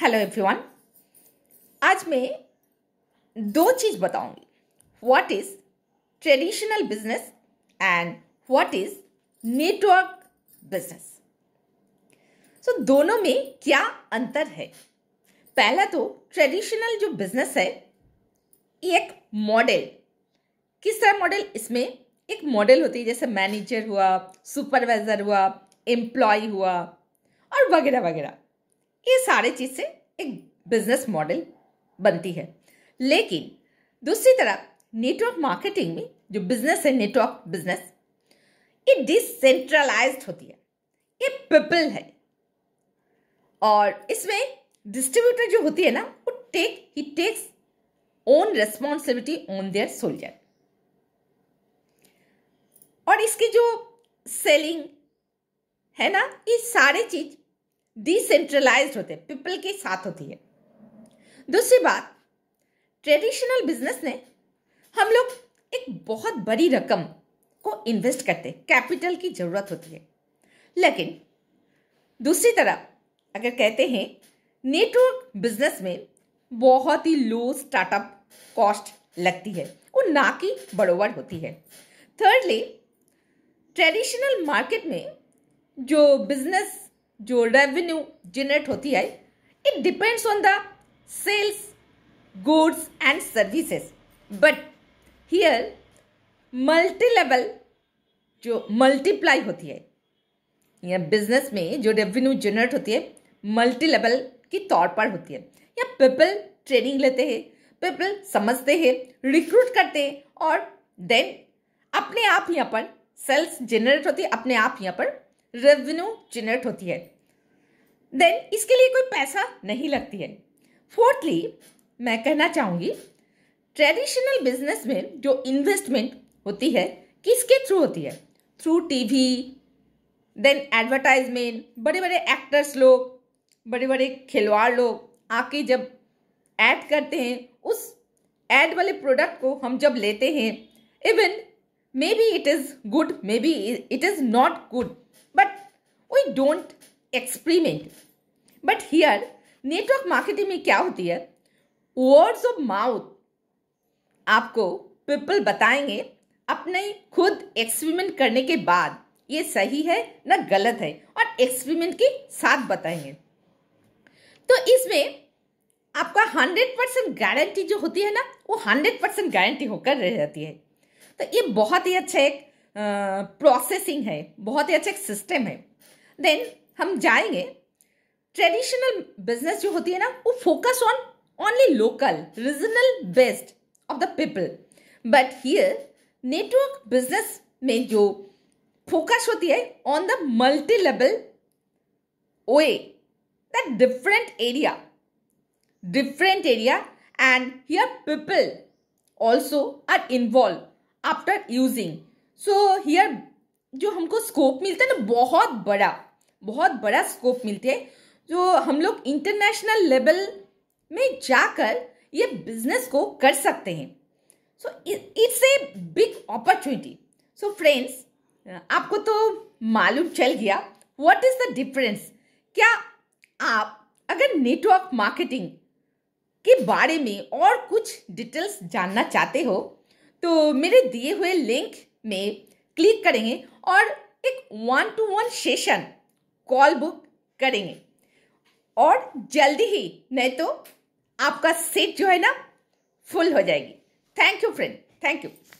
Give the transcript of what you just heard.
hello everyone आज मैं दो चीज बताऊंगी what is traditional business and what is network business so दोनों में क्या अंतर है पहला तो ट्रेडिशनल जो बिजनेस है एक मॉडल किस तरह मॉडल इसमें एक मॉडल होती है जैसे मैनेजर हुआ सुपरवाइजर हुआ एम्प्लॉय हुआ और वगैरह वगैरह ये सारे चीज से एक बिजनेस मॉडल बनती है लेकिन दूसरी तरफ नेटवर्क मार्केटिंग में जो बिजनेस है नेटवर्क बिजनेस ये डिसेंट्रलाइज होती है ये पीपल है और इसमें डिस्ट्रीब्यूटर जो होती है ना वो take he takes own responsibility on their soldier और इसकी जो सेलिंग है ना ये सारे चीज डिसेंट्रलाइज्ड होते हैं पीपल के साथ होती है दूसरी बात ट्रेडिशनल बिजनेस ने हम लोग एक बहुत बड़ी रकम को इन्वेस्ट करते कैपिटल की ज़रूरत होती है लेकिन दूसरी तरफ अगर कहते हैं नेटवर्क बिजनेस में बहुत ही लो स्टार्टअप कॉस्ट लगती है और ना कि बड़ोबड़ होती है थर्डली ट्रेडिशनल मार्केट में जो बिजनेस जो रेवेन्यू जनरेट होती है it depends on the sales goods and services but here multi level जो मल्टीप्लाई होती है या बिजनेस में जो रेवेन्यू जनरेट होती है मल्टी लेवल की तौर पर होती है या पीपल ट्रेनिंग लेते हैं पीपल समझते हैं रिक्रूट करते हैं और देन अपने आप यहाँ पर सेल्स जनरेट होती है अपने आप यहाँ पर रेवेन्यू जनरेट होती है देन इसके लिए कोई पैसा नहीं लगती है फोर्थली मैं कहना चाहूँगी ट्रेडिशनल बिजनेस में जो इन्वेस्टमेंट होती है किसके थ्रू होती है थ्रू टीवी देन एडवर्टाइजमेंट बड़े बड़े एक्टर्स लोग बड़े बड़े खिलवाड़ लोग आके जब ऐड करते हैं उस ऐड वाले प्रोडक्ट को हम जब लेते हैं even maybe it is good maybe it is not good don't experiment but here network marketing में क्या होती है वर्ड्स ऑफ माउथ आपको पीपल बताएंगे अपने खुद एक्सपेरिमेंट करने के बाद ये सही है ना गलत है और एक्सपेरिमेंट के साथ बताएंगे तो इसमें आपका हंड्रेड परसेंट गारंटी जो होती है ना वो हंड्रेड परसेंट गारंटी होकर रह जाती है तो ये बहुत ही अच्छा एक प्रोसेसिंग है बहुत ही अच्छा एक सिस्टम है देन हम जाएंगे ट्रेडिशनल बिजनेस जो होती है ना वो focus on only local regional best of the people but here network business में जो फोकस होती है on the multi level way that different area different area and here people also are involve after using so here जो हमको scope मिलता है ना बहुत बड़ा बहुत बड़ा स्कोप मिलते जो हम लोग इंटरनेशनल लेवल में जाकर ये बिजनेस को कर सकते हैं so it's a big opportunity so friends आपको तो मालूम चल गया व्हाट इज़ द डिफरेंस क्या आप अगर नेटवर्क मार्केटिंग के बारे में और कुछ डिटेल्स जानना चाहते हो तो मेरे दिए हुए लिंक में क्लिक करेंगे और एक one two one session call book करेंगे और जल्दी ही नहीं तो आपका सीट जो है ना फुल हो जाएगी thank you friend thank you